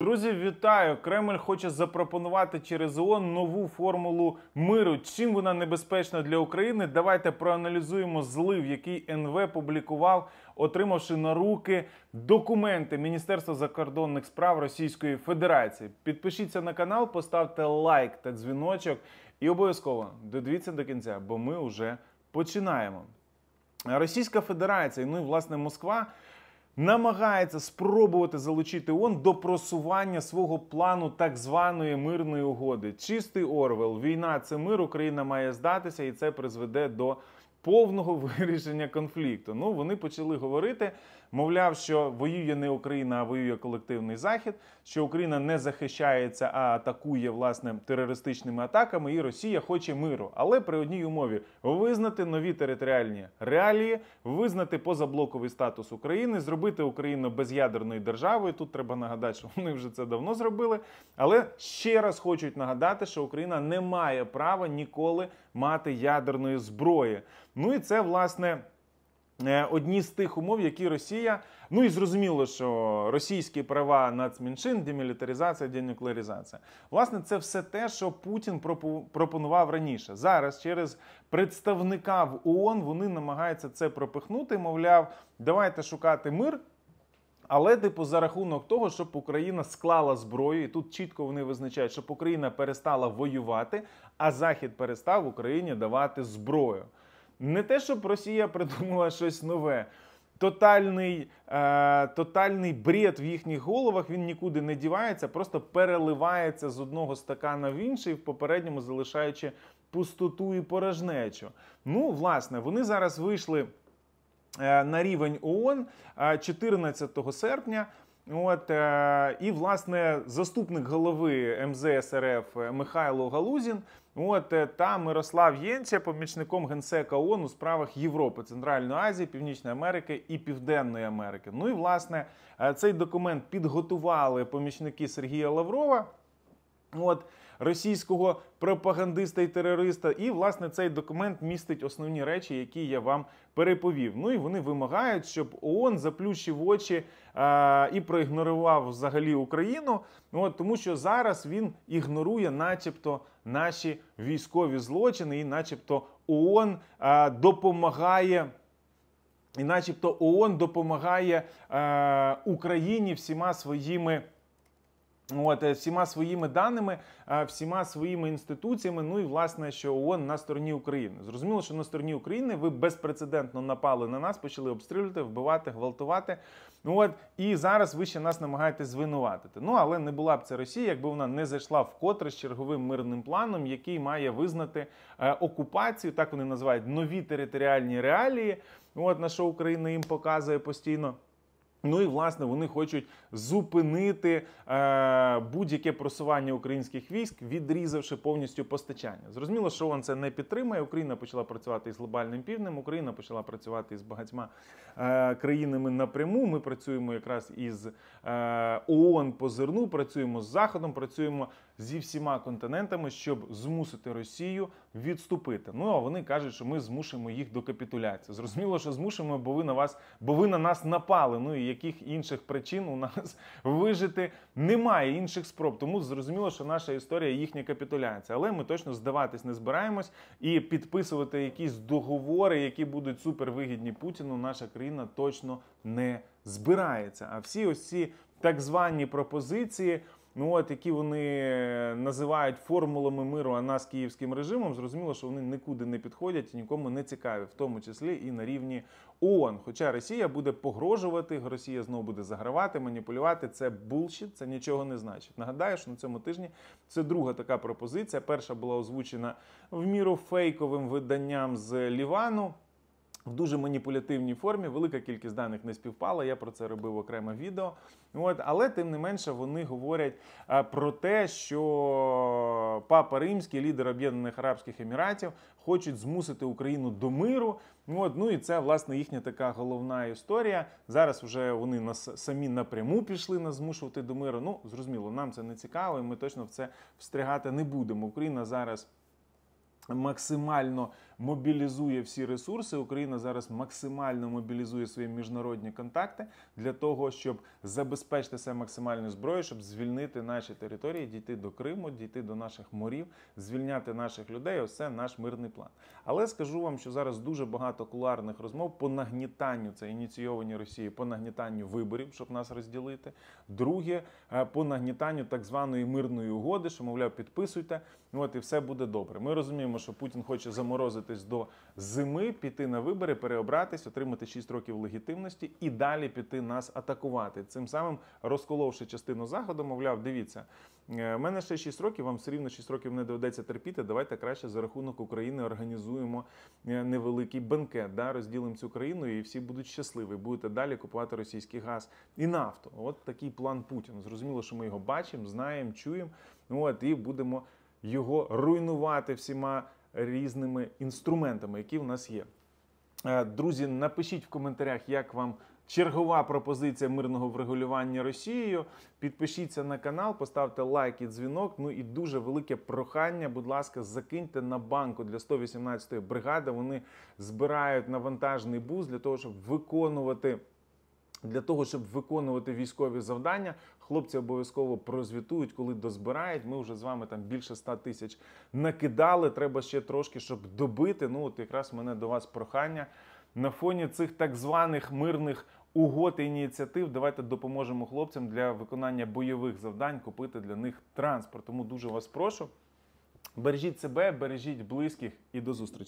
Друзі, вітаю! Кремль хоче запропонувати через ООН нову формулу миру. Чим вона небезпечна для України? Давайте проаналізуємо злив, який НВ публікував, отримавши на руки документи Міністерства закордонних справ Російської Федерації. Підпишіться на канал, поставте лайк та дзвіночок, і обов'язково додивіться до кінця, бо ми вже починаємо. Російська Федерація, ну і власне Москва намагається спробувати залучити ООН до просування свого плану так званої мирної угоди. Чистий Орвел, війна це мир, Україна має здатися, і це призведе до повного вирішення конфлікту. Ну вони почали говорити, мовляв, що воює не Україна, а воює колективний захід, що Україна не захищається, а атакує власне терористичними атаками, і Росія хоче миру, але при одній умові визнати нові територіальні реалії, визнати позаблоковий статус України, зробити Україну без'ядерною державою. Тут треба нагадати, що вони вже це давно зробили. Але ще раз хочуть нагадати, що Україна не має права ніколи мати ядерної зброї. Ну і це власне. Е, одні з тих умов, які Росія, ну і зрозуміло, що російські права нацменшин, демілітаризація, денуклеаризація. Власне, це все те, що Путін пропонував раніше. Зараз через представника в ООН вони намагаються це пропихнути. Мовляв, давайте шукати мир. Але типу за рахунок того, щоб Україна склала зброю, і тут чітко вони визначають, щоб Україна перестала воювати, а Захід перестав Україні давати зброю не те, щоб Росія придумала щось нове. Тотальний е, тотальний бред в їхніх головах він нікуди не дівається, просто переливається з одного стакана в інший, в попередньому залишаючи пустоту і порожнечу. Ну, власне, вони зараз вийшли е, на рівень ООН е, 14 серпня. От е, і власне заступник голови МЗС РФ е, Михайло Галузін. От е, та Мирослав Єнця, помічником генсека ООН у справах Європи, Центральної Азії, Північної Америки і Південної Америки. Ну і власне цей документ підготували помічники Сергія Лаврова. От російського пропагандиста і терориста, і власне цей документ містить основні речі, які я вам переповів. Ну і вони вимагають, щоб ООН заплющив очі а, і проігнорував взагалі Україну. От, тому що зараз він ігнорує, начебто, наші військові злочини, і, начебто, ООН а, допомагає. І, начебто, ООН допомагає а, Україні всіма своїми. От е, всіма своїми даними, е, всіма своїми інституціями, ну і власне, що ООН на стороні України. Зрозуміло, що на стороні України ви безпрецедентно напали на нас, почали обстрілювати, вбивати, гвалтувати. От і зараз ви ще нас намагаєтесь звинуватити. Ну але не була б це Росія, якби вона не зайшла вкотре з черговим мирним планом, який має визнати е, окупацію, так вони називають нові територіальні реалії. От на що Україна їм показує постійно. Ну і власне вони хочуть зупинити е, будь-яке просування українських військ, відрізавши повністю постачання. Зрозуміло, що ООН це не підтримує. Україна почала працювати із глобальним півднем, Україна почала працювати із багатьма е, країнами напряму. Ми працюємо якраз із е, ООН по зерну, працюємо з Заходом, працюємо зі всіма континентами, щоб змусити Росію відступити. Ну а вони кажуть, що ми змушуємо їх до капітуляції. Зрозуміло, що змушуємо, бо ви на вас, бо ви на нас напали. Ну і яких інших причин у нас вижити немає інших спроб. Тому зрозуміло, що наша історія їхня капітуляція. Але ми точно здаватись не збираємось і підписувати якісь договори, які будуть супервигідні Путіну. Наша країна точно не збирається. А всі ось ці так звані пропозиції ну от які вони е, називають формулами миру, а нас київським режимом, зрозуміло, що вони нікуди не підходять і нікому не цікаві, в тому числі і на рівні ООН. Хоча Росія буде погрожувати, Росія знову буде загравати, маніпулювати. Це булшіт, це нічого не значить. Нагадаю, що на цьому тижні це друга така пропозиція. Перша була озвучена в міру фейковим виданням з Лівану в дуже маніпулятивній формі. Велика кількість даних не співпала. Я про це робив окреме відео. От, але тим не менше вони говорять е, про те, що папа римський, лідер Об'єднаних Арабських Еміратів, хочуть змусити Україну до миру. От, ну і це власне їхня така головна історія. Зараз вже вони нас самі напряму пішли нас змушувати до миру. Ну зрозуміло, нам це не цікаво, і ми точно в це встрягати не будемо. Україна зараз максимально мобілізує всі ресурси. Україна зараз максимально мобілізує свої міжнародні контакти для того, щоб забезпечити себе максимальною зброєю, щоб звільнити наші території, дійти до Криму, дійти до наших морів, звільняти наших людей. Ось це наш мирний план. Але скажу вам, що зараз дуже багато куларних розмов по нагнітанню це ініційовані Росії, по нагнітанню виборів, щоб нас розділити. Друге е, по нагнітанню так званої мирної угоди, що мовляв, підписуйте. От і все буде добре. Ми розуміємо, що Путін хоче заморозити визначитись до зими, піти на вибори, переобратись, отримати 6 років легітимності і далі піти нас атакувати. Цим самим розколовши частину заходу, мовляв, дивіться. Е, в мене ще 6 років, вам все рівно 6 років не доведеться терпіти. Давайте краще за рахунок України організуємо е, невеликий бенкет, да, розділимо цю країну, і всі будуть щасливі. Будете далі купувати російський газ і нафту. От такий план Путін. Зрозуміло, що ми його бачимо, знаємо, чуємо. От і будемо його руйнувати всіма різними інструментами, які в нас є. Е, друзі, напишіть в коментарях, як вам чергова пропозиція мирного врегулювання Росією. Підпишіться на канал, поставте лайк і дзвінок. Ну і дуже велике прохання. Будь ласка, закиньте на банку для 118-ї бригади. Вони збирають навантажний бус для того, щоб виконувати. Для того щоб виконувати військові завдання, хлопці обов'язково прозвітують, коли дозбирають. Ми вже з вами там більше 100 тисяч накидали. Треба ще трошки, щоб добити. Ну от якраз мене до вас прохання на фоні цих так званих мирних угод і ініціатив. Давайте допоможемо хлопцям для виконання бойових завдань купити для них транспорт. Тому дуже вас прошу. Бережіть себе, бережіть близьких і до зустрічі.